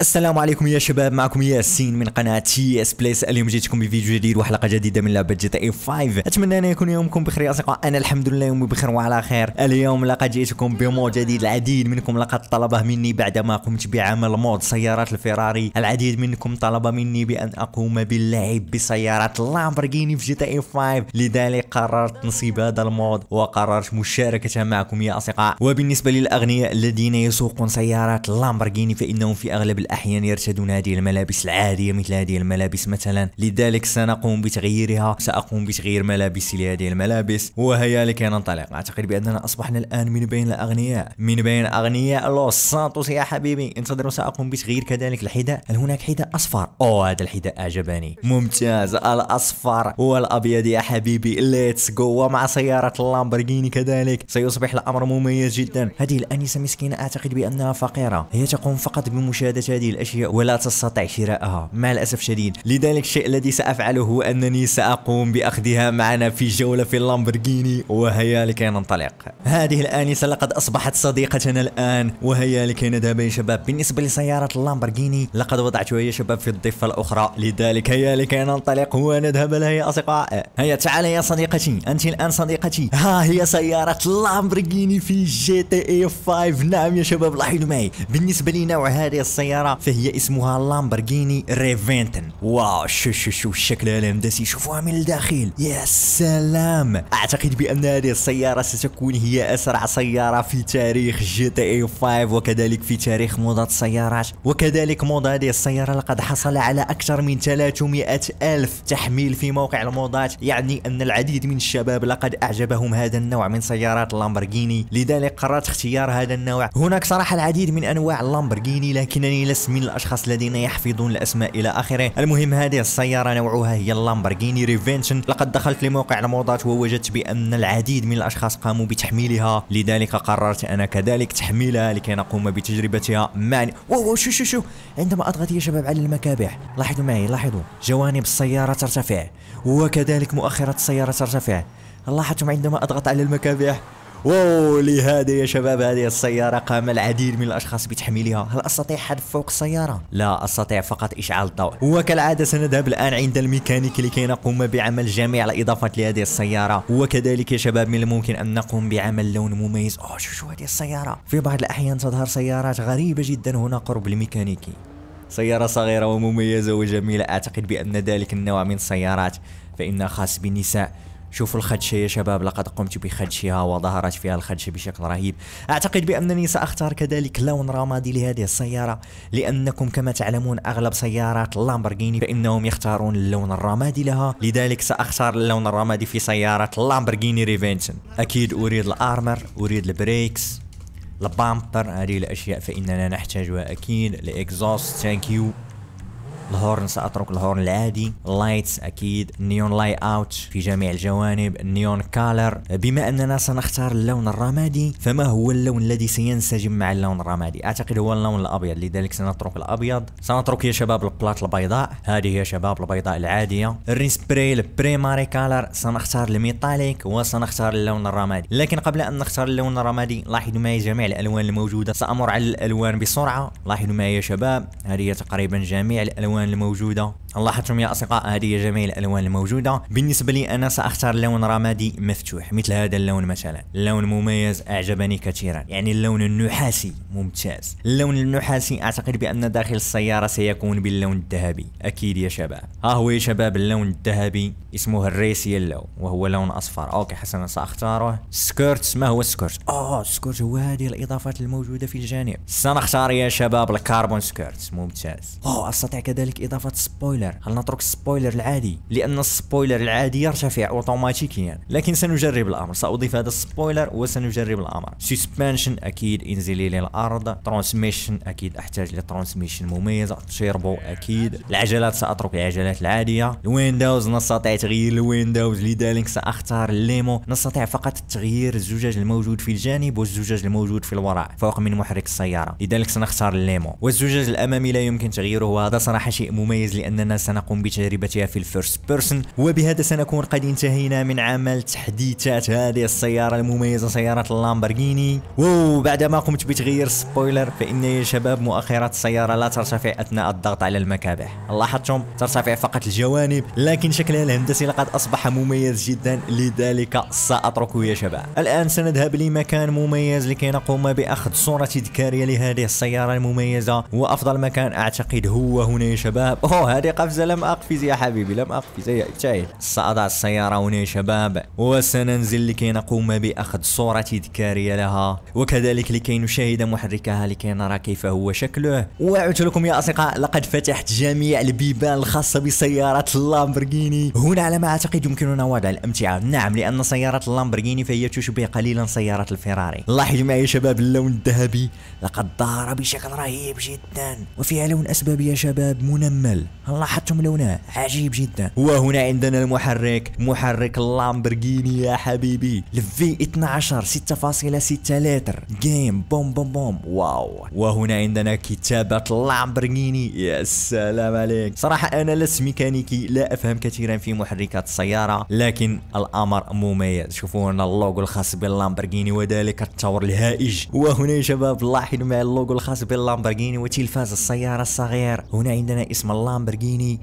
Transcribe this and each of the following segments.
السلام عليكم يا شباب معكم ياسين من قناه تي اس بليس اليوم جيتكم بفيديو جديد وحلقه جديده من لعبه جي تي اي 5 اتمنى ان يكون يومكم بخير يا اصدقاء انا الحمد لله يومي بخير وعلى خير اليوم لقد جئتكم بمود جديد العديد منكم لقد طلبه مني بعدما قمت بعمل مود سيارات الفيراري العديد منكم طلب مني بان اقوم باللعب بسيارات لامبرجيني في جي تي اي 5 لذلك قررت نصيب هذا المود وقررت مشاركته معكم يا اصدقاء وبالنسبه للاغنياء الذين يسوقون سيارات لامبرجيني فانهم في اغلب الأحيان يرتدون هذه الملابس العادية مثل هذه الملابس مثلا لذلك سنقوم بتغييرها سأقوم بتغيير ملابسي لهذه الملابس وهيا لكي ننطلق أعتقد بأننا أصبحنا الآن من بين الأغنياء من بين أغنياء لوس سانتوس يا حبيبي انتظروا سأقوم بتغيير كذلك الحذاء هل هناك حذاء أصفر أوه هذا الحذاء أعجبني ممتاز الأصفر والأبيض يا حبيبي ليتس جو ومع سيارة اللامبرجيني كذلك سيصبح الأمر مميز جدا هذه الأنسة مسكينة أعتقد بأنها فقيرة هي تقوم فقط بمشاهدة هذه الأشياء ولا تستطيع شراءها مع الأسف شديد لذلك الشيء الذي سأفعله هو أنني سأقوم بأخذها معنا في جولة في اللامبرجيني وهيا لكي ننطلق هذه الآنسة لقد أصبحت صديقتنا الآن وهيا لكي نذهب يا شباب بالنسبة لسيارة اللامبرجيني لقد وضعتها يا شباب في الضفة الأخرى لذلك هيا لكي ننطلق ونذهب لها يا أصدقاء هيا تعال يا صديقتي أنت الآن صديقتي ها هي سيارة اللامبرجيني في جي تي اي 5 نعم يا شباب لاحظوا معي بالنسبة لنوع هذه السيارة فهي اسمها لامبرجيني ريفينتن واو شو شو شو شكلها الهندسي شوفوها من الداخل يا سلام اعتقد بان هذه السيارة ستكون هي اسرع سيارة في تاريخ جي تي اي 5 وكذلك في تاريخ موضة السيارات وكذلك موضة هذه السيارة لقد حصل على اكثر من 300 الف تحميل في موقع الموضات يعني ان العديد من الشباب لقد اعجبهم هذا النوع من سيارات اللامبرجيني لذلك قررت اختيار هذا النوع هناك صراحة العديد من انواع اللامبرجيني لكنني لست الناس من الاشخاص الذين يحفظون الاسماء الى اخره المهم هذه السياره نوعها هي اللامبرغيني ريفنشن لقد دخلت لموقع الموضات ووجدت بان العديد من الاشخاص قاموا بتحميلها لذلك قررت انا كذلك تحميلها لكي نقوم بتجربتها مع واو شو شو شو عندما اضغط يا شباب على المكابح لاحظوا معي لاحظوا جوانب السياره ترتفع وكذلك مؤخره السياره ترتفع لاحظتم عندما اضغط على المكابح لهذا يا شباب هذه السيارة قام العديد من الأشخاص بتحميلها هل أستطيع حذف فوق السيارة؟ لا أستطيع فقط إشعال الضوء وكالعادة سنذهب الآن عند الميكانيك لكي نقوم بعمل جميع الإضافات لهذه السيارة وكذلك يا شباب من الممكن أن نقوم بعمل لون مميز أوه شو شو هذه السيارة في بعض الأحيان تظهر سيارات غريبة جدا هنا قرب الميكانيكي سيارة صغيرة ومميزة وجميلة أعتقد بأن ذلك النوع من السيارات فإنها خاص بالنساء شوفوا الخدشه يا شباب لقد قمت بخدشها وظهرت فيها الخدشه بشكل رهيب اعتقد بانني ساختار كذلك لون رمادي لهذه السياره لانكم كما تعلمون اغلب سيارات لامبرجيني فانهم يختارون اللون الرمادي لها لذلك ساختار اللون الرمادي في سياره لامبرجيني ريفنشن اكيد اريد الارمر اريد البريكس البامبر هذه الاشياء فاننا نحتاجها اكيد الاكزوست ثانك يو الهورن سأترك الهورن العادي لايتس أكيد نيون لاي أوت في جميع الجوانب نيون كالر بما أننا سنختار اللون الرمادي فما هو اللون الذي سينسجم مع اللون الرمادي أعتقد هو اللون الأبيض لذلك سنترك الأبيض سنترك يا شباب البلات البيضاء هذه يا شباب البيضاء العادية الريسبري البريماري كالر سنختار الميتاليك وسنختار اللون الرمادي لكن قبل أن نختار اللون الرمادي لاحظوا معي جميع الألوان الموجودة سأمر على الألوان بسرعة لاحظوا معي يا شباب هذه تقريبا جميع الألوان العنوان الموجودة لاحظتم يا اصدقاء هذه جميع الالوان الموجوده بالنسبه لي انا ساختار لون رمادي مفتوح مثل هذا اللون مثلا لون مميز اعجبني كثيرا يعني اللون النحاسي ممتاز اللون النحاسي اعتقد بان داخل السياره سيكون باللون الذهبي اكيد يا شباب ها هو يا شباب اللون الذهبي اسمه الريس يلو وهو لون اصفر اوكي حسنا ساختاره سكرت ما هو سكرت اه سكرت هو هذه الاضافات الموجوده في الجانب سنختار يا شباب الكربون سكرت ممتاز اوه استطيع كذلك اضافه سبويلر سبويلر هل نترك السبويلر العادي لان السبويلر العادي يرتفع اوتوماتيكيا لكن سنجرب الامر ساضيف هذا السبويلر وسنجرب الامر سسبانشن اكيد انزلي للارض ترانسميشن اكيد احتاج لترانسميشن مميز تيربو اكيد العجلات ساترك العجلات العاديه الويندوز نستطيع تغيير الويندوز لذلك ساختار الليمو نستطيع فقط تغيير الزجاج الموجود في الجانب والزجاج الموجود في الوراء فوق من محرك السياره لذلك سنختار الليمو والزجاج الامامي لا يمكن تغييره وهذا صراحه شيء مميز لاننا لأننا سنقوم بتجربتها في الفيرست بيرسون وبهذا سنكون قد انتهينا من عمل تحديثات هذه السيارة المميزة سيارة بعد ما قمت بتغيير سبويلر فإن يا شباب مؤخرات السيارة لا ترتفع أثناء الضغط على المكابح لاحظتم ترتفع فقط الجوانب لكن شكلها الهندسي لقد أصبح مميز جدا لذلك سأتركه يا شباب الآن سنذهب لمكان مميز لكي نقوم بأخذ صورة تذكارية لهذه السيارة المميزة وأفضل مكان أعتقد هو هنا يا شباب أوه هذه قفزة لم أقفز يا حبيبي لم أقفز يا شايل سأضع السيارة هنا يا شباب وسننزل لكي نقوم بأخذ صورة تذكارية لها وكذلك لكي نشاهد محركها لكي نرى كيف هو شكله وعدت لكم يا أصدقاء لقد فتحت جميع البيبان الخاصة بسيارة اللامبرجيني هنا على ما أعتقد يمكننا وضع الأمتعة نعم لأن سيارة اللامبرجيني فهي تشبه قليلا سيارة الفيراري لاحظوا معي يا شباب اللون الذهبي لقد ظهر بشكل رهيب جدا وفيها لون أسبابي يا شباب منمل الله لاحظتم لونه عجيب جدا وهنا عندنا المحرك محرك اللامبرجيني يا حبيبي الفي 12 6.6 لتر جيم بوم بوم بوم واو وهنا عندنا كتابة اللامبرجيني يا سلام عليك صراحة أنا لست ميكانيكي لا أفهم كثيرا في محركات السيارة لكن الأمر مميز شوفوا هنا اللوجو الخاص باللامبرجيني وذلك التطور الهائج وهنا يا شباب لاحظوا مع اللوجو الخاص باللامبرجيني وتلفاز السيارة الصغير هنا عندنا اسم اللامبرجيني لامبورغيني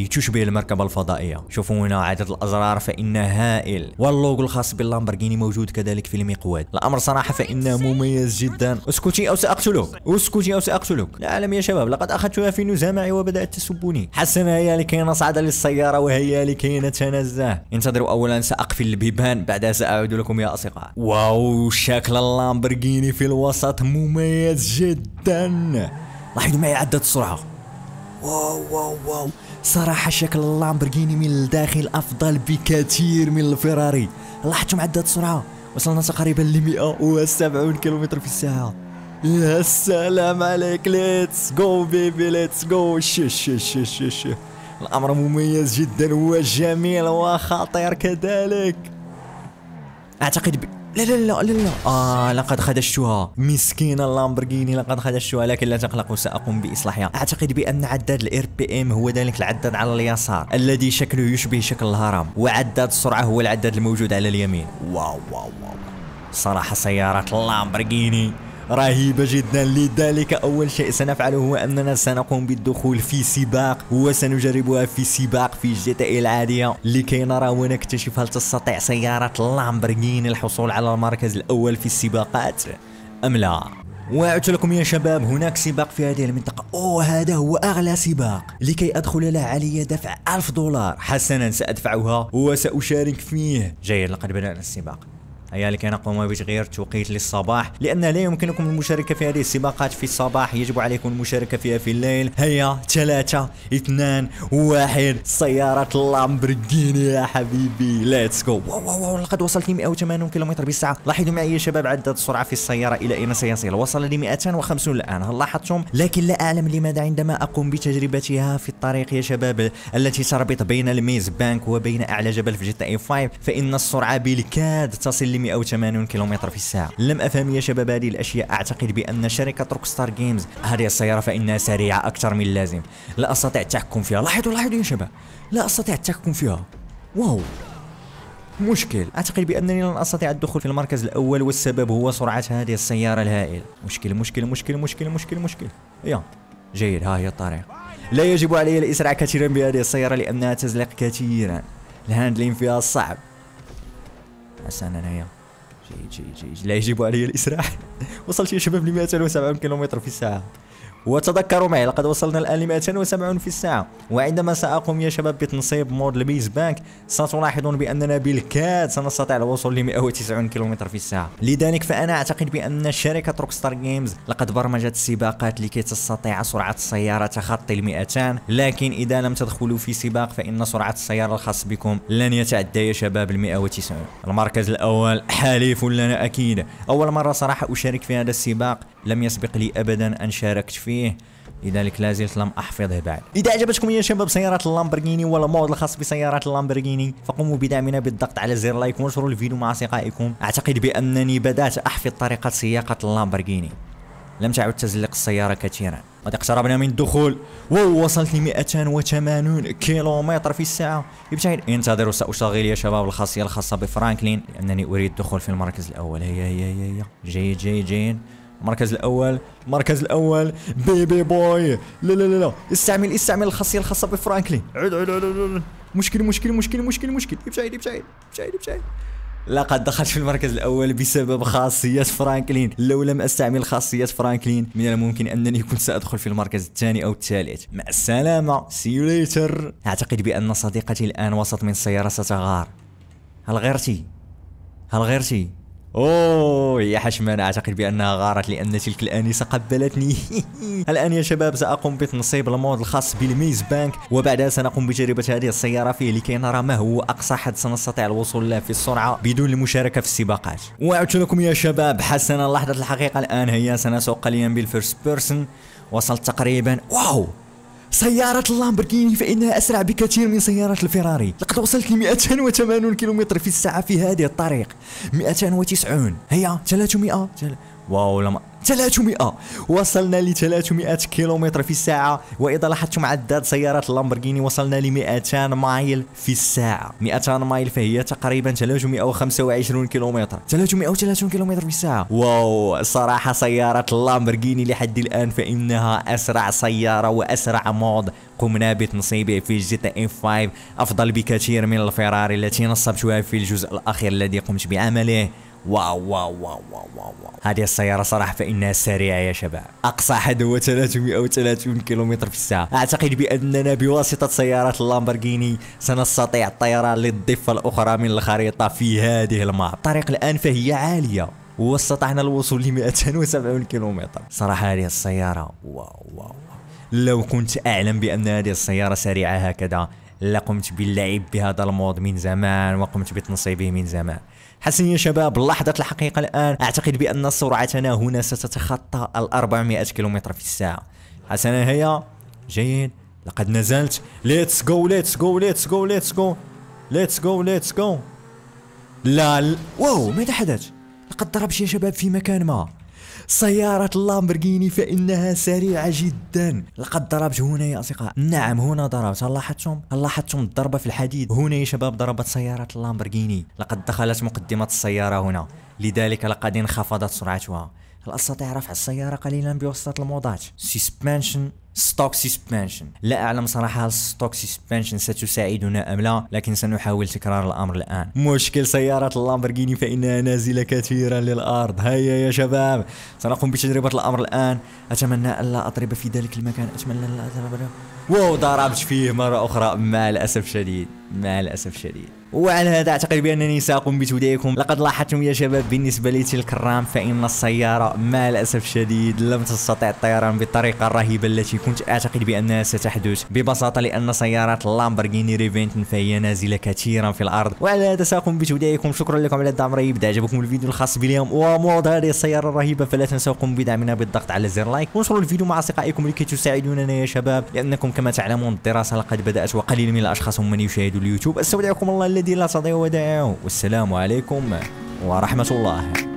واو تشوش تشبه المركبة الفضائية شوفوا هنا عدد الأزرار فإنه هائل واللوغو الخاص باللامبورغيني موجود كذلك في المقود الأمر صراحة فإنه مميز جدا اسكتي أو سأقتلك اسكتي أو سأقتلك نعلم يا شباب لقد أخذتها في نزامعي وبدأت تسبني حسنا هيا لكي نصعد للسيارة وهيا لكي نتنزه انتظروا أولا سأقفل البيبان بعدها سأعود لكم يا أصدقاء واو شكل اللامبورغيني في الوسط مميز جدا لاحظوا معي عدة السرعة واو واو واو صراحة شكل اللامبرجيني من الداخل أفضل بكثير من الفيراري لاحظتم عدة السرعة وصلنا تقريبا ل 170 كيلومتر في الساعة يا سلام عليك ليتس جو بيبي ليتس جو شش شش شش الأمر مميز جدا وجميل وخطير كذلك أعتقد لا لا لا لا لا آه لقد خدشتها مسكينة اللامبرغيني لقد خدشتها لكن لا تقلقوا سأقوم بإصلاحها أعتقد بأن عداد الاير بي ام هو ذلك العداد على اليسار الذي شكله يشبه شكل الهرم وعداد السرعة هو العداد الموجود على اليمين واو واو واو صراحة سيارة اللامبرجيني رهيبة جدا لذلك أول شيء سنفعله هو أننا سنقوم بالدخول في سباق وسنجربها في سباق في جي تي العادية لكي نرى ونكتشف هل تستطيع سيارة لامبرجيني الحصول على المركز الأول في السباقات أم لا وعدت لكم يا شباب هناك سباق في هذه المنطقة أوه هذا هو أغلى سباق لكي أدخل له علي دفع ألف دولار حسنا سأدفعها وسأشارك فيه جيد لقد بدأنا السباق هيا كان قوم بتغيير التوقيت للصباح لان لا يمكنكم المشاركه في هذه السباقات في الصباح يجب عليكم المشاركه فيها في الليل هيا ثلاثة اثنان واحد سيارة لامبرجيني يا حبيبي ليتس جو واو واو واو لقد وصلت 180 كم بالساعة لاحظوا معي يا شباب عدد السرعة في السيارة الى اين سيصل وصل ل 250 الان هل لاحظتم لكن لا اعلم لماذا عندما اقوم بتجربتها في الطريق يا شباب التي تربط بين الميز بانك وبين اعلى جبل في جي تي اي 5 فان السرعة بالكاد تصل ل 280 كم في الساعة لم أفهم يا شباب هذه الأشياء أعتقد بأن شركة روكستار جيمز هذه السيارة فإنها سريعة أكثر من اللازم لا أستطيع التحكم فيها لاحظوا لاحظوا يا شباب لا أستطيع التحكم فيها واو مشكل اعتقد بانني لن استطيع الدخول في المركز الاول والسبب هو سرعه هذه السياره الهائله مشكل مشكل مشكل مشكل مشكل مشكل يا جيد ها هي الطريقه لا يجب علي الاسراع كثيرا بهذه السياره لانها تزلق كثيرا الهاندلين فيها صعب حسنا انايا جيد جيد جيد لا يجب علي الاسراع وصلت يا شباب ل 270 كيلومتر في الساعه وتذكروا معي لقد وصلنا الآن ل 270 في الساعة وعندما سأقوم يا شباب بتنصيب مود البيز بانك ستلاحظون بأننا بالكاد سنستطيع الوصول ل 190 كيلومتر في الساعة لذلك فأنا أعتقد بأن شركة روكستار جيمز لقد برمجت السباقات لكي تستطيع سرعة السيارة تخطي ال 200 لكن إذا لم تدخلوا في سباق فإن سرعة السيارة الخاص بكم لن يتعدى يا شباب ال 190 المركز الأول حليف لنا أكيد أول مرة صراحة أشارك في هذا السباق لم يسبق لي أبدا أن شاركت فيه لذلك لا زلت لم احفظه بعد اذا اعجبتكم يا شباب سيارات اللامبرجيني ولا مود الخاص بسيارات اللامبرجيني فقوموا بدعمنا بالضغط على زر لايك وانشروا الفيديو مع اصدقائكم اعتقد بانني بدات احفظ طريقه سياقه اللامبرجيني لم تعد تزلق السيارة كثيرا قد اقتربنا من الدخول واو وصلت ل 280 كيلومتر في الساعة ابتعد انتظروا سأشغل يا شباب الخاصية الخاصة بفرانكلين لأنني أريد الدخول في المركز الأول هيا هيا هيا جيد جيد جيد المركز الاول المركز الاول بيبي بوي لا لا لا لا استعمل استعمل الخاصيه الخاصه بفرانكلين عد عد عد عد مشكل مشكل مشكل مشكل مشكل ابتعد ابتعد ابتعد ابتعد لقد دخلت في المركز الاول بسبب خاصيه فرانكلين لو لم استعمل خاصيه فرانكلين من الممكن انني كنت سادخل في المركز الثاني او الثالث مع السلامه سي يو ليتر اعتقد بان صديقتي الان وسط من السياره ستغار هل غيرتي هل غيرتي أوه يا حشمان أعتقد بأنها غارت لأن تلك الآنسة قبلتني الآن يا شباب سأقوم بتنصيب المود الخاص بالميز بانك وبعدها سنقوم بتجربة هذه السيارة فيه لكي نرى ما هو أقصى حد سنستطيع الوصول له في السرعة بدون المشاركة في السباقات وعدت لكم يا شباب حسنا لحظة الحقيقة الآن هيا سنسوق قليلا بالفيرست بيرسون وصلت تقريبا واو سيارة اللامبرجيني فإنها أسرع بكثير من سيارة الفيراري لقد وصلت ل 280 كيلومتر في الساعة في هذه الطريق 290 هي 300 واو لما 300 وصلنا ل 300 كيلومتر في الساعة وإذا لاحظتم عداد سيارات اللامبرجيني وصلنا ل 200 مايل في الساعة 200 مايل فهي تقريبا 325 كيلومتر 330 كيلومتر في الساعة واو صراحة سيارة اللامبرجيني لحد الآن فإنها أسرع سيارة وأسرع مود قمنا بتنصيبه في جي تي اف 5 أفضل بكثير من الفيراري التي نصبتها في الجزء الأخير الذي قمت بعمله واو واو واو واو واو, هذه السيارة صراحة فإنها سريعة يا شباب أقصى حد هو 330 كيلومتر في الساعة أعتقد بأننا بواسطة سيارة اللامبرجيني سنستطيع الطيران للضفة الأخرى من الخريطة في هذه الماب الطريق الآن فهي عالية واستطعنا الوصول ل 270 كيلومتر صراحة هذه السيارة واو واو لو كنت أعلم بأن هذه السيارة سريعة هكذا لقمت باللعب بهذا المود من زمان وقمت بتنصيبه من زمان حسنا يا شباب لحظة الحقيقة الآن أعتقد بأن سرعتنا هنا ستتخطى ال 400 كيلومتر في الساعة حسنا هيا جيد لقد نزلت ليتس جو ليتس جو ليتس جو ليتس جو ليتس جو ليتس جو لا واو ماذا حدث؟ لقد ضربت يا شباب في مكان ما سيارة اللامبرجيني فإنها سريعة جدا لقد ضربت هنا يا أصدقاء نعم هنا ضربت هل لاحظتم هل لاحظتم الضربة في الحديد هنا يا شباب ضربت سيارة اللامبرجيني لقد دخلت مقدمة السيارة هنا لذلك لقد انخفضت سرعتها هل استطيع رفع السياره قليلا بواسطه الموضات سسبنشن ستوك سسبنشن لا اعلم صراحه هل ستوك سسبنشن ستساعدنا ام لا لكن سنحاول تكرار الامر الان مشكل سياره اللامبرجيني فانها نازله كثيرا للارض هيا يا شباب سنقوم بتجربه الامر الان اتمنى الا اضرب في ذلك المكان اتمنى الا اضرب واو ضربت فيه مره اخرى مع الاسف الشديد مع الاسف الشديد وعلى هذا اعتقد بانني ساقوم بتوديعكم لقد لاحظتم يا شباب بالنسبه لتلك الرام فان السياره مع الاسف الشديد لم تستطع الطيران بالطريقه الرهيبه التي كنت أعتقد بأنها ستحدث ببساطة لأن سيارات اللامبرجيني ريفينتن فهي نازلة كثيرا في الأرض وعلى هذا سأقوم بتوديعكم شكرا لكم على الدعم الرهيب إذا عجبكم الفيديو الخاص باليوم وموضوع هذه السيارة الرهيبة فلا تنسوكم بدعمنا بالضغط على زر لايك وانشروا الفيديو مع أصدقائكم لكي تساعدوننا يا شباب لأنكم كما تعلمون الدراسة لقد بدأت وقليل من الأشخاص هم من يشاهدوا اليوتيوب استودعكم الله الذي لا تضيع ودائعه والسلام عليكم ورحمة الله